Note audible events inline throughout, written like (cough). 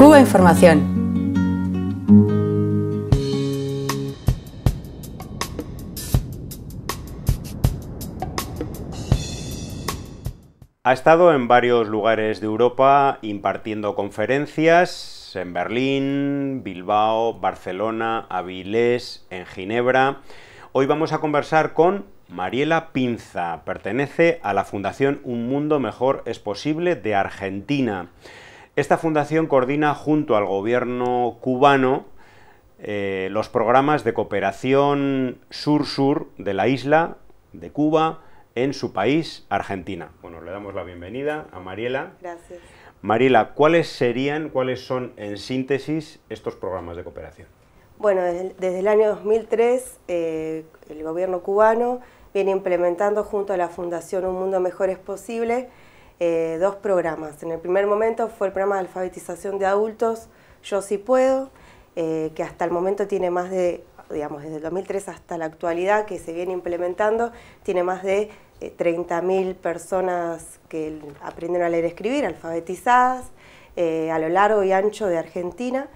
Cuba Información. Ha estado en varios lugares de Europa impartiendo conferencias, en Berlín, Bilbao, Barcelona, Avilés, en Ginebra. Hoy vamos a conversar con Mariela Pinza, pertenece a la Fundación Un Mundo Mejor es Posible de Argentina. Esta fundación coordina junto al gobierno cubano eh, los programas de cooperación sur-sur de la isla de Cuba en su país, Argentina. Bueno, le damos la bienvenida a Mariela. Gracias. Mariela, ¿cuáles serían, cuáles son en síntesis estos programas de cooperación? Bueno, desde, el año 2003 eh, el gobierno cubano viene implementando junto a la Fundación Un Mundo Mejor es Posible eh, dos programas. En el primer momento fue el programa de alfabetización de adultos, Yo Si puedo, eh, que hasta el momento tiene más de, digamos, desde el 2003 hasta la actualidad que se viene implementando, tiene más de 30.000 eh, personas que aprendieron a leer y escribir, alfabetizadas, a lo largo y ancho de Argentina.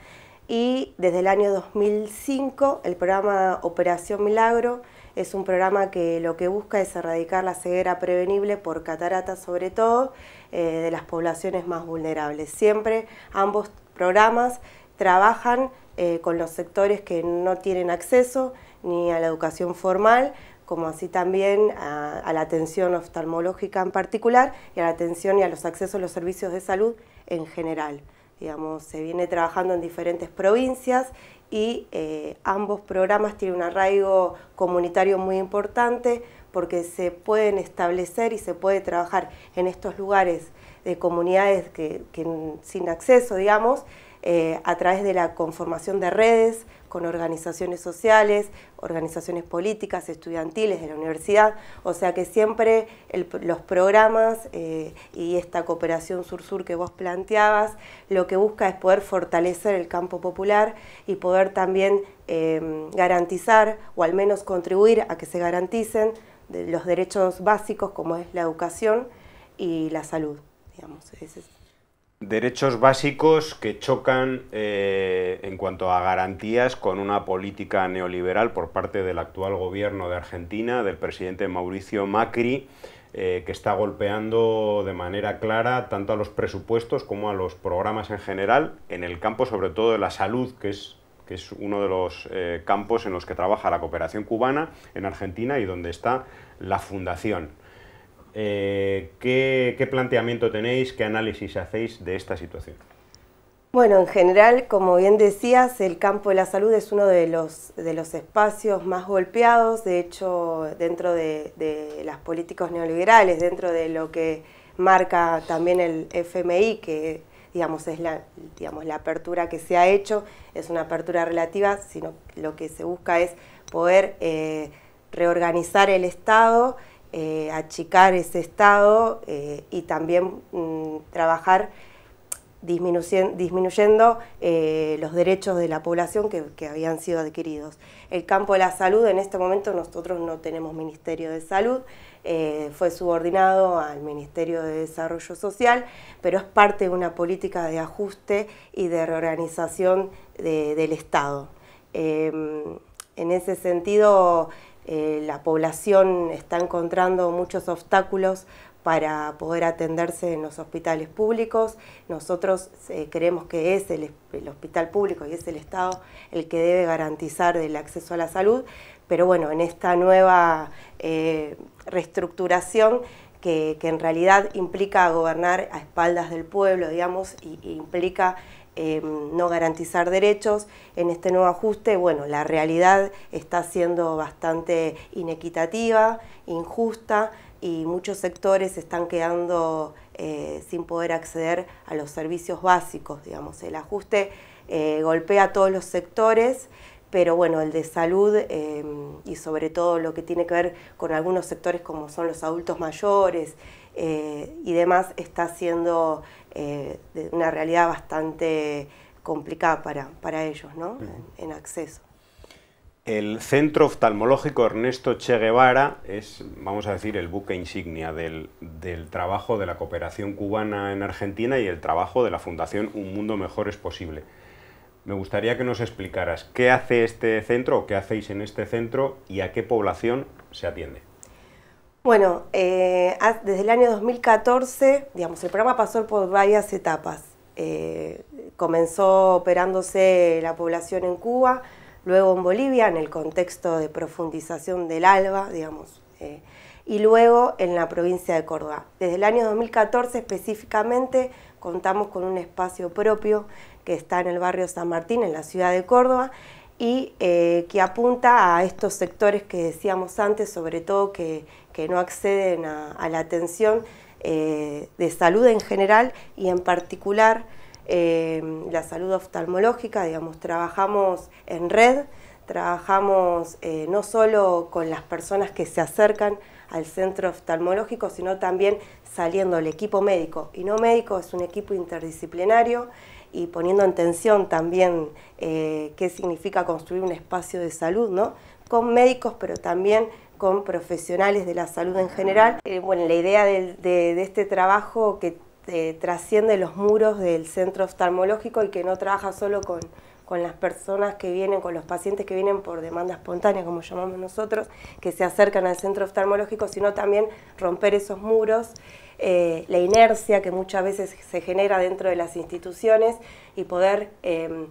Y desde el año 2005 el programa Operación Milagro, es un programa que lo que busca es erradicar la ceguera prevenible por cataratas, sobre todo eh, de las poblaciones más vulnerables. Siempre ambos programas trabajan eh, con los sectores que no tienen acceso ni a la educación formal, como así también a, la atención oftalmológica en particular y a la atención y a los accesos a los servicios de salud en general. se viene trabajando en diferentes provincias y eh, ambos programas tienen un arraigo comunitario muy importante porque se pueden establecer y se puede trabajar en estos lugares de comunidades que, sin acceso, digamos, eh, a través de la conformación de redes, con organizaciones sociales, organizaciones políticas, estudiantiles de la universidad, o sea que siempre los programas eh, y esta cooperación sur-sur que vos planteabas, lo que busca es poder fortalecer el campo popular y poder también em, garantizar o al menos contribuir a que se garanticen los derechos básicos como es la educación y la salud, digamos. Ese es derechos básicos que chocan eh, en cuanto a garantías con una política neoliberal por parte del actual gobierno de Argentina, del presidente Mauricio Macri, eh, que está golpeando de manera clara tanto a los presupuestos como a los programas en general, en el campo sobre todo de la salud, que es que es uno de los eh, campos en los que trabaja la cooperación cubana en Argentina y donde está la fundación. Eh, ¿qué, planteamiento tenéis, qué análisis hacéis de esta situación? Bueno, en general, como bien decías, el campo de la salud es uno de los, espacios más golpeados, de hecho, dentro de, las políticas neoliberales, dentro de lo que marca también el FMI, que digamos, es la, apertura que se ha hecho, es una apertura relativa, sino lo que se busca es poder eh, reorganizar el Estado eh, achicar ese estado eh, y también mm, trabajar disminuyendo eh, los derechos de la población que, habían sido adquiridos. El campo de la salud, en este momento nosotros no tenemos Ministerio de Salud, fue subordinado al Ministerio de Desarrollo Social, pero es parte de una política de ajuste y de reorganización del Estado. Em, en ese sentido, eh, la población está encontrando muchos obstáculos para poder atenderse en los hospitales públicos. Nosotros eh, creemos que es el, hospital público y es el Estado el que debe garantizar el acceso a la salud, pero bueno, en esta nueva eh, reestructuración que, en realidad implica gobernar a espaldas del pueblo, digamos, implica Em, no garantizar derechos. En este nuevo ajuste, bueno, la realidad está siendo bastante inequitativa, injusta y muchos sectores están quedando eh, sin poder acceder a los servicios básicos, digamos. El ajuste eh, golpea a todos los sectores, pero bueno, el de salud em, y sobre todo lo que tiene que ver con algunos sectores como son los adultos mayores eh, y demás está siendo eh, de una realidad bastante complicada para, ellos ¿no? en, acceso. El Centro Oftalmológico Ernesto Che Guevara es, vamos a decir, el buque insignia del, del trabajo de la cooperación cubana en Argentina y el trabajo de la Fundación Un Mundo Mejor es Posible. Me gustaría que nos explicaras qué hace este centro o qué hacéis en este centro y a qué población se atiende. Bueno, eh, desde el año 2014, digamos, el programa pasó por varias etapas. Eh, comenzó operándose la población en Cuba, luego en Bolivia, en el contexto de profundización del ALBA, digamos, eh, y luego en la provincia de Córdoba. Desde el año 2014 específicamente contamos con un espacio propio que está en el barrio San Martín, en la ciudad de Córdoba, y eh, que apunta a estos sectores que decíamos antes, sobre todo que, no acceden a, la atención eh, de salud en general y en particular eh, la salud oftalmológica, digamos, trabajamos en red, trabajamos no solo con las personas que se acercan al centro oftalmológico, sino también saliendo el equipo médico, y no médico, es un equipo interdisciplinario, y poniendo en tensión también eh, qué significa construir un espacio de salud, ¿no? Con médicos, pero también con profesionales de la salud en general. Eh, bueno, la idea de, este trabajo que eh, trasciende los muros del centro oftalmológico y que no trabaja solo con, con las personas que vienen, con los pacientes que vienen por demanda espontánea, como llamamos nosotros, que se acercan al centro oftalmológico, sino también romper esos muros, eh, la inercia que muchas veces se genera dentro de las instituciones y poder, eh,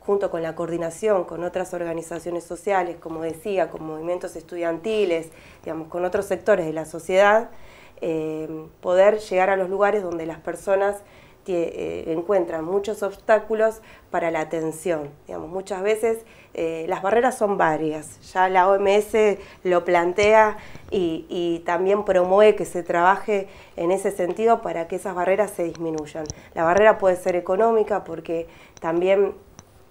junto con la coordinación con otras organizaciones sociales, como decía, con movimientos estudiantiles, digamos, con otros sectores de la sociedad, eh, poder llegar a los lugares donde las personas eh, encuentran muchos obstáculos para la atención. Digamos, muchas veces eh, las barreras son varias, ya la OMS lo plantea y, también promueve que se trabaje en ese sentido para que esas barreras se disminuyan. La barrera puede ser económica porque también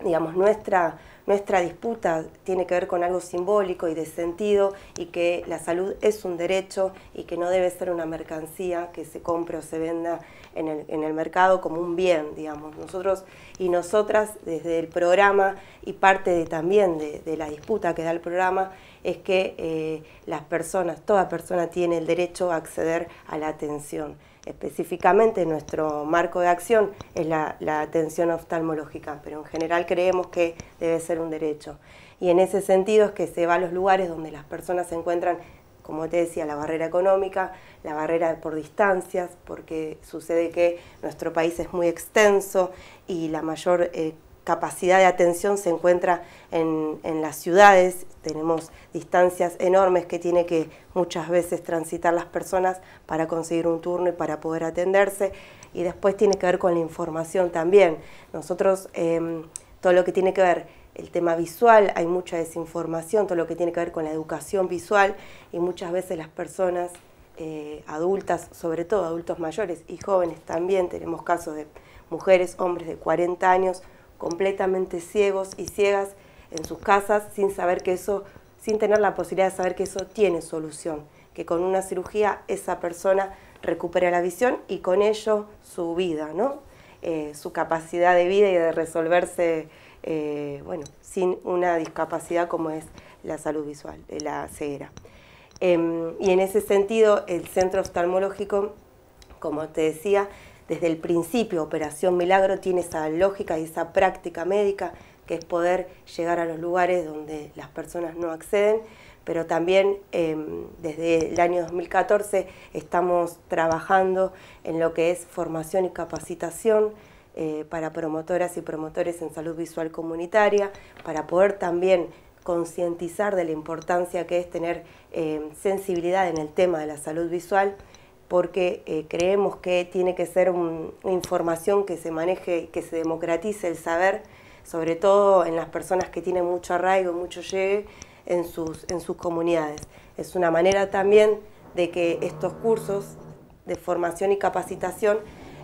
digamos, nuestra, nuestra disputa tiene que ver con algo simbólico y de sentido y que la salud es un derecho y que no debe ser una mercancía que se compre o se venda en el, en el mercado como un bien, digamos. Nosotros y nosotras desde el programa y parte de, también de, la disputa que da el programa es que eh, las personas, toda persona tiene el derecho a acceder a la atención específicamente nuestro marco de acción es la, atención oftalmológica, pero en general creemos que debe ser un derecho. Y en ese sentido es que se va a los lugares donde las personas se encuentran, como te decía, la barrera económica, la barrera por distancias, porque sucede que nuestro país es muy extenso y la mayor eh, capacidad de atención se encuentra en, las ciudades, tenemos distancias enormes que tiene que muchas veces transitar las personas para conseguir un turno y para poder atenderse, y después tiene que ver con la información también. Nosotros, em, todo lo que tiene que ver el tema visual, hay mucha desinformación, todo lo que tiene que ver con la educación visual, y muchas veces las personas eh, adultas, sobre todo adultos mayores y jóvenes también, tenemos casos de mujeres, hombres de 40 años, completamente ciegos y ciegas en sus casas sin saber que eso, sin tener la posibilidad de saber que eso tiene solución, que con una cirugía esa persona recupera la visión y con ello su vida, ¿no? Eh, su capacidad de vida y de resolverse, eh, bueno, sin una discapacidad como es la salud visual, eh, la ceguera. Em, y en ese sentido, el centro oftalmológico, como te decía, desde el principio Operación Milagro tiene esa lógica y esa práctica médica que es poder llegar a los lugares donde las personas no acceden, pero también em, desde el año 2014 estamos trabajando en lo que es formación y capacitación eh, para promotoras y promotores en salud visual comunitaria, para poder también concientizar de la importancia que es tener em, sensibilidad en el tema de la salud visual porque eh, creemos que tiene que ser una información que se maneje que se democratice el saber, sobre todo en las personas que tienen mucho arraigo, mucho llegue en sus, comunidades. Es una manera también de que estos cursos de formación y capacitación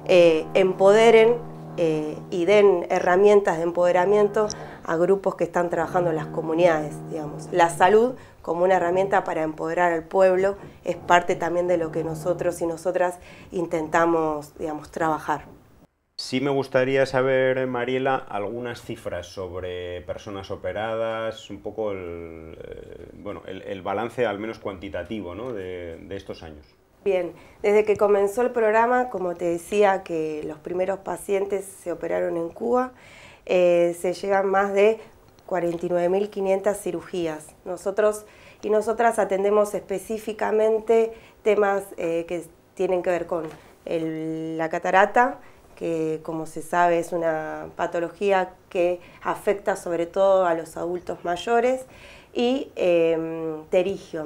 eh, empoderen eh, y den herramientas de empoderamiento a grupos que están trabajando en las comunidades, La salud como una herramienta para empoderar al pueblo, es parte también de lo que nosotros y nosotras intentamos, digamos, trabajar. Sí me gustaría saber, Mariela, algunas cifras sobre personas operadas, un poco el, eh, bueno, el, balance al menos cuantitativo ¿no? de, estos años. Bien, desde que comenzó el programa, como te decía, que los primeros pacientes se operaron en Cuba, eh, se llegan más de 49.500 cirugías. Nosotros y nosotras atendemos específicamente temas eh, que tienen que ver con la catarata, que como se sabe es una patología que afecta sobre todo a los adultos mayores, y em, terigio.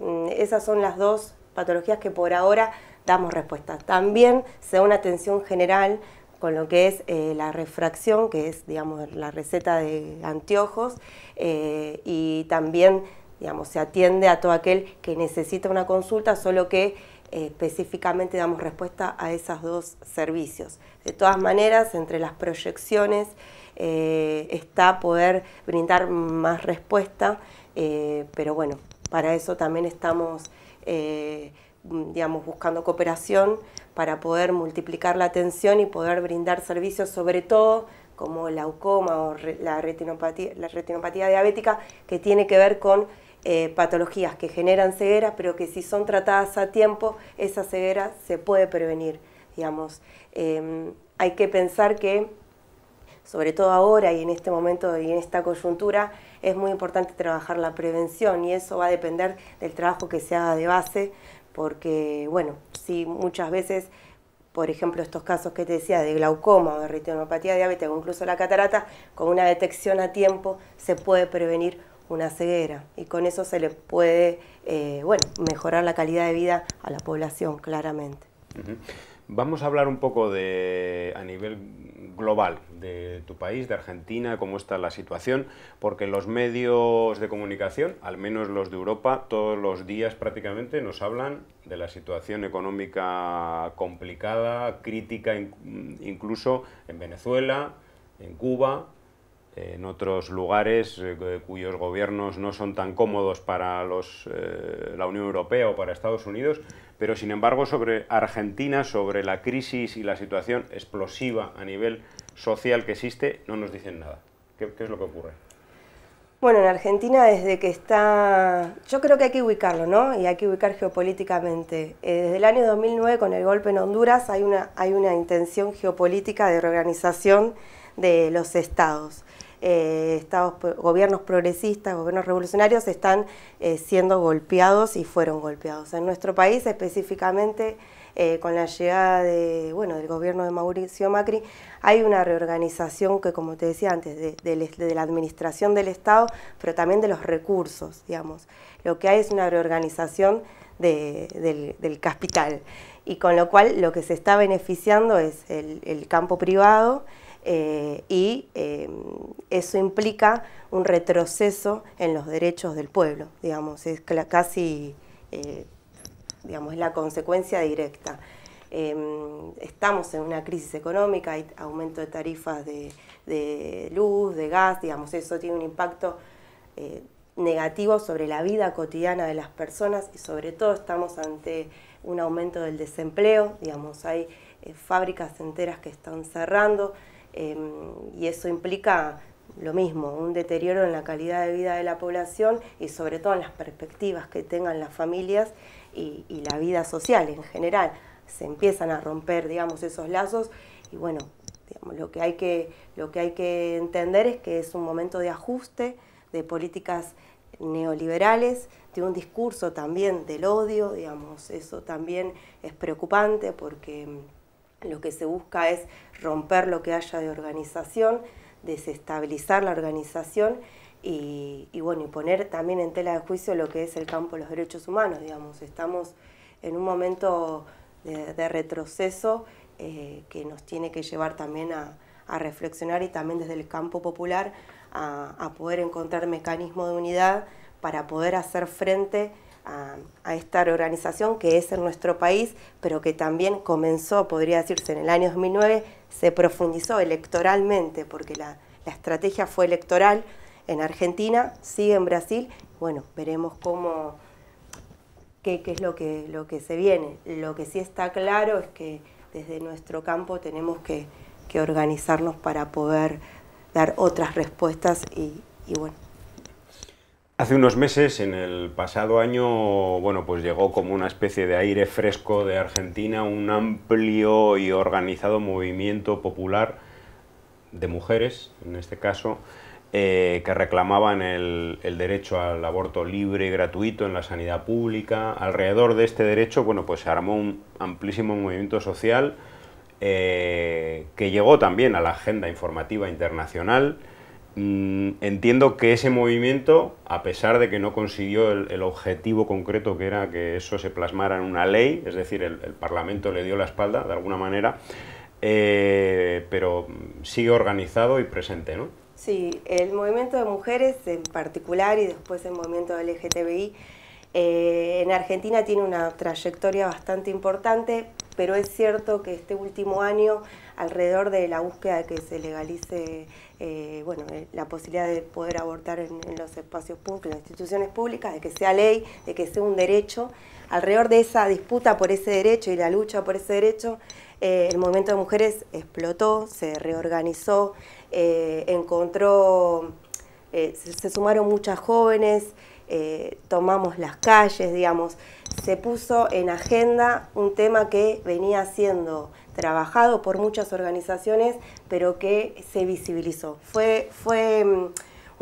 Mm, esas son las dos patologías que por ahora damos respuesta. También se da una atención general con lo que es eh, la refracción, que es digamos, la receta de anteojos, eh, y también digamos, se atiende a todo aquel que necesita una consulta, solo que eh, específicamente damos respuesta a esos dos servicios. De todas maneras, entre las proyecciones está poder brindar más respuesta, pero bueno, para eso también estamos... Mm, digamos, buscando cooperación para poder multiplicar la atención y poder brindar servicios, sobre todo como la ucoma o la, retinopatía, la retinopatía diabética, que tiene que ver con eh, patologías que generan ceguera, pero que si son tratadas a tiempo, esa ceguera se puede prevenir. Digamos. Em, hay que pensar que, sobre todo ahora y en este momento y en esta coyuntura, es muy importante trabajar la prevención y eso va a depender del trabajo que se haga de base, porque, bueno, sí, muchas veces, por ejemplo, estos casos que te decía de glaucoma o de retinopatía diabética o incluso la catarata, con una detección a tiempo se puede prevenir una ceguera y con eso se le puede, eh, bueno, mejorar la calidad de vida a la población, claramente. Vamos a hablar un poco de, a nivel global de tu país, de Argentina, cómo está la situación, porque los medios de comunicación, al menos los de Europa, todos los días prácticamente nos hablan de la situación económica complicada, crítica, incluso en Venezuela, en Cuba, en otros lugares eh, cuyos gobiernos no son tan cómodos para los, eh, la Unión Europea o para Estados Unidos, pero sin embargo sobre Argentina, sobre la crisis y la situación explosiva a nivel social que existe, no nos dicen nada. ¿Qué, es lo que ocurre? Bueno, en Argentina desde que está... Yo creo que hay que ubicarlo, ¿no? Y hay que ubicar geopolíticamente. Eh, desde el año 2009, con el golpe en Honduras, hay una, hay una intención geopolítica de reorganización de los estados. Eh, estados, gobiernos progresistas, gobiernos revolucionarios están eh, siendo golpeados y fueron golpeados. En nuestro país específicamente eh, con la llegada de, del gobierno de Mauricio Macri, hay una reorganización que, como te decía antes, de, la administración del Estado, pero también de los recursos, digamos. Lo que hay es una reorganización del, capital, y con lo cual lo que se está beneficiando es el campo privado, eh, y em, eso implica un retroceso en los derechos del pueblo, digamos, es casi eh, digamos, la consecuencia directa. Em, estamos en una crisis económica, hay aumento de tarifas de, de luz, de gas, digamos, eso tiene un impacto eh, negativo sobre la vida cotidiana de las personas y sobre todo estamos ante un aumento del desempleo, digamos, hay fábricas enteras que están cerrando, Em, y eso implica lo mismo, un deterioro en la calidad de vida de la población y sobre todo en las perspectivas que tengan las familias y, la vida social en general. Se empiezan a romper, digamos, esos lazos y bueno, digamos, lo, que hay que, lo que hay que entender es que es un momento de ajuste de políticas neoliberales, de un discurso también del odio, digamos, eso también es preocupante porque lo que se busca es romper lo que haya de organización, desestabilizar la organización y, bueno, y poner también en tela de juicio lo que es el campo de los derechos humanos, Estamos en un momento de, retroceso eh, que nos tiene que llevar también a, reflexionar y también desde el campo popular a, a poder encontrar mecanismos de unidad para poder hacer frente a, esta organización que es en nuestro país, pero que también comenzó, podría decirse, en el año 2009, se profundizó electoralmente, porque la, estrategia fue electoral en Argentina, sigue en Brasil, bueno, veremos cómo, qué, qué es lo que, lo que se viene. Lo que sí está claro es que desde nuestro campo tenemos que, organizarnos para poder dar otras respuestas y bueno, Hace unos meses, en el pasado año, bueno, pues llegó como una especie de aire fresco de Argentina un amplio y organizado movimiento popular de mujeres, en este caso, eh, que reclamaban el, derecho al aborto libre y gratuito en la sanidad pública. Alrededor de este derecho, bueno, pues se armó un amplísimo movimiento social eh, que llegó también a la agenda informativa internacional Mm, entiendo que ese movimiento, a pesar de que no consiguió el, objetivo concreto que era que eso se plasmara en una ley, es decir, el, Parlamento le dio la espalda de alguna manera, eh, pero sigue organizado y presente, ¿no? Sí, el movimiento de mujeres en particular y después el movimiento LGTBI eh, en Argentina tiene una trayectoria bastante importante, pero es cierto que este último año, alrededor de la búsqueda de que se legalice eh, eh, la posibilidad de poder abortar en, los espacios públicos, en las instituciones públicas, de que sea ley, de que sea un derecho, alrededor de esa disputa por ese derecho y la lucha por ese derecho, el movimiento de mujeres explotó, se reorganizó, encontró, se, sumaron muchas jóvenes, eh, tomamos las calles, digamos, se puso en agenda un tema que venía siendo trabajado por muchas organizaciones, pero que se visibilizó. Fue, fue mm,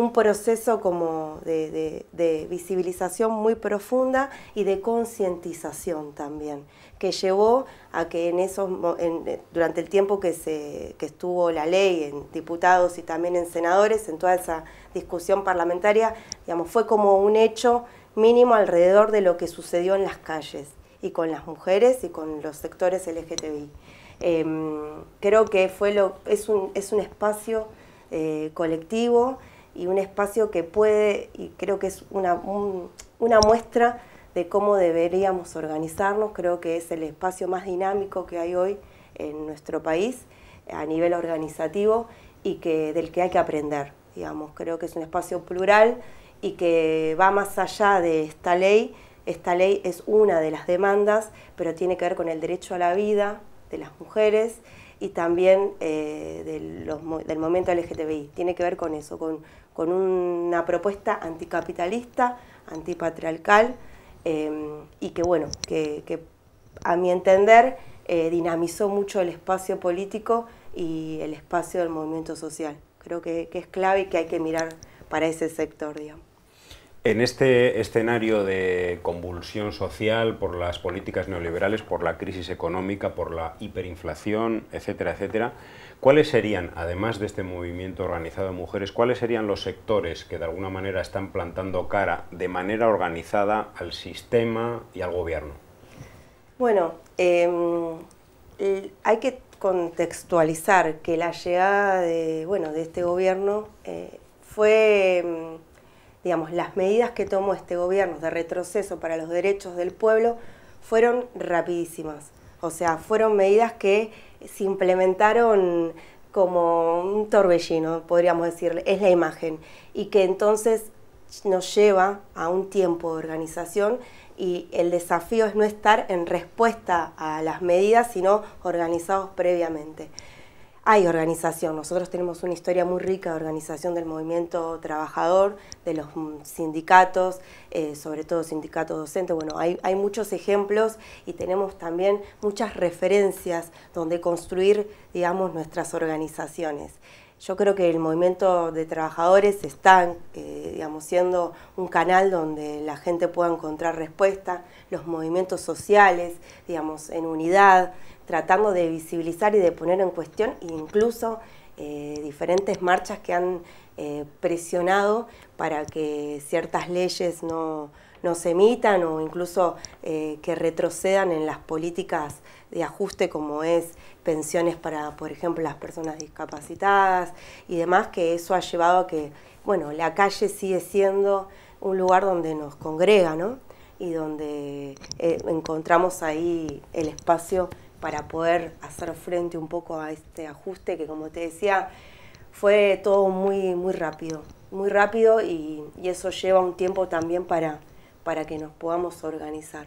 un proceso como de visibilización muy profunda y de concientización también, que llevó a que en esos, eh, durante el tiempo que, se, que estuvo la ley en diputados y también en senadores, en toda esa discusión parlamentaria, digamos, fue como un hecho mínimo alrededor de lo que sucedió en las calles y con las mujeres y con los sectores LGTBI. Em, creo que fue lo, es, un, es un espacio eh, colectivo y un espacio que puede, y creo que es una, una muestra de cómo deberíamos organizarnos. Creo que es el espacio más dinámico que hay hoy en nuestro país a nivel organizativo y del que hay que aprender. Digamos. Creo que es un espacio plural y que va más allá de esta ley. Esta ley es una de las demandas, pero tiene que ver con el derecho a la vida de las mujeres y también eh, del momento LGTBI. Tiene que ver con eso, con una propuesta anticapitalista, antipatriarcal Em, y que bueno, que, a mi entender eh, dinamizó mucho el espacio político y el espacio del movimiento social. Creo que, que es clave y que hay que mirar para ese sector, digamos. En este escenario de convulsión social por las políticas neoliberales, por la crisis económica, por la hiperinflación, etcétera, etcétera, ¿cuáles serían, además de este movimiento organizado de mujeres, cuáles serían los sectores que de alguna manera están plantando cara de manera organizada al sistema y al gobierno? Bueno, em, hay que contextualizar que la llegada de, bueno, de este gobierno eh, fue em, digamos, las medidas que tomó este gobierno de retroceso para los derechos del pueblo fueron rapidísimas. O sea, fueron medidas que se implementaron como un torbellino, podríamos decirle, es la imagen, y que entonces nos lleva a un tiempo de organización y el desafío es no estar en respuesta a las medidas, sino organizados previamente hay organización. Nosotros tenemos una historia muy rica de organización del movimiento trabajador, de los mm, sindicatos, eh, sobre todo sindicatos docentes. Bueno, hay, muchos ejemplos y tenemos también muchas referencias donde construir, digamos, nuestras organizaciones. Yo creo que el movimiento de trabajadores está, eh, digamos, siendo un canal donde la gente pueda encontrar respuesta, los movimientos sociales, digamos, en unidad, tratando de visibilizar y de poner en cuestión, incluso eh, diferentes marchas que han eh, presionado para que ciertas leyes no, se emitan o incluso eh, que retrocedan en las políticas de ajuste como es pensiones para, por ejemplo, las personas discapacitadas y demás, que eso ha llevado a que, bueno, la calle sigue siendo un lugar donde nos congrega, ¿no? Y donde encontramos ahí el espacio para poder hacer frente un poco a este ajuste que, como te decía, fue todo muy, muy rápido, muy rápido y, eso lleva un tiempo también para, que nos podamos organizar.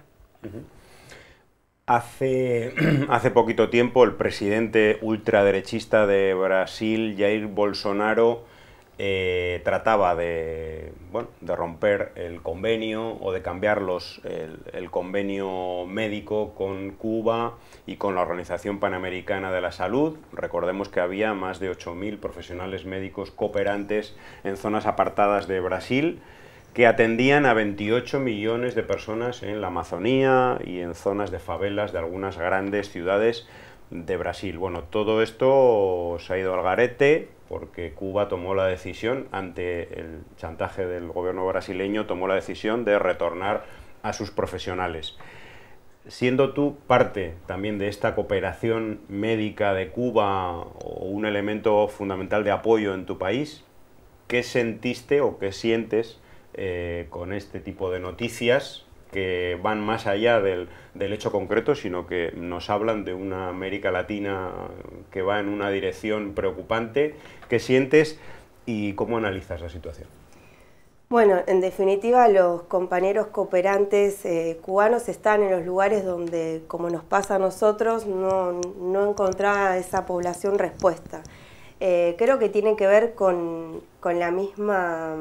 Hace, (clears throat) hace poquito tiempo el presidente ultraderechista de Brasil, Jair Bolsonaro, eh, trataba de, romper el convenio o de cambiar el, el, convenio médico con Cuba y con la Organización Panamericana de la Salud. Recordemos que había más de 8.000 profesionales médicos cooperantes en zonas apartadas de Brasil que atendían a 28 millones de personas en la Amazonía y en zonas de favelas de algunas grandes ciudades de Brasil. Bueno, todo esto se ha ido al garete, porque Cuba tomó la decisión, ante el chantaje del gobierno brasileño, tomó la decisión de retornar a sus profesionales. Siendo tú parte también de esta cooperación médica de Cuba o un elemento fundamental de apoyo en tu país, ¿qué sentiste o qué sientes eh, con este tipo de noticias que van más allá del, hecho concreto, sino que nos hablan de una América Latina que va en una dirección preocupante. ¿Qué sientes y cómo analizas la situación? Bueno, en definitiva, los compañeros cooperantes eh, cubanos están en los lugares donde, como nos pasa a nosotros, no, no encontraba esa población respuesta. Eh, creo que tiene que ver con, con la misma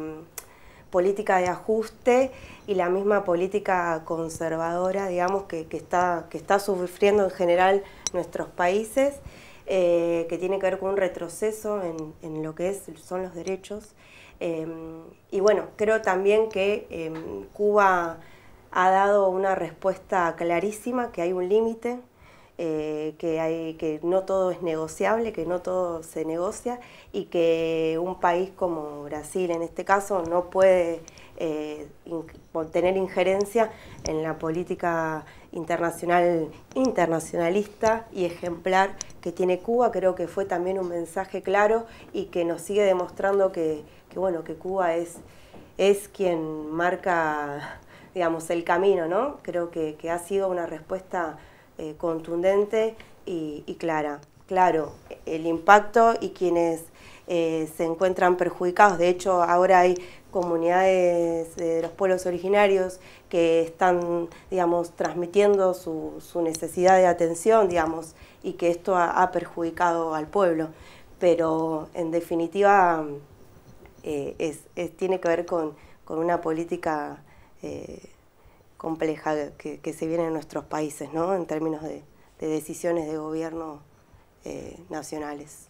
política de ajuste y la misma política conservadora, digamos, que, está, sufriendo en general nuestros países, eh, que tiene que ver con un retroceso en, lo que son los derechos. Em, y bueno, creo también que em, Cuba ha dado una respuesta clarísima, que hay un límite, eh, que, hay, que no todo es negociable, que no todo se negocia y que un país como Brasil en este caso no puede eh, tener injerencia en la política internacional, internacionalista y ejemplar que tiene Cuba. Creo que fue también un mensaje claro y que nos sigue demostrando que, bueno, que Cuba es, es quien marca digamos, el camino, ¿no? Creo que ha sido una respuesta eh, contundente y, clara. Claro, el impacto y quienes eh, se encuentran perjudicados. De hecho, ahora hay comunidades eh, de los pueblos originarios que están, digamos, transmitiendo su, necesidad de atención, digamos, y que esto ha, perjudicado al pueblo. Pero, en definitiva, tiene que ver con, una política compleja que, se viene en nuestros países, ¿no? En términos de, decisiones de gobierno eh, nacionales.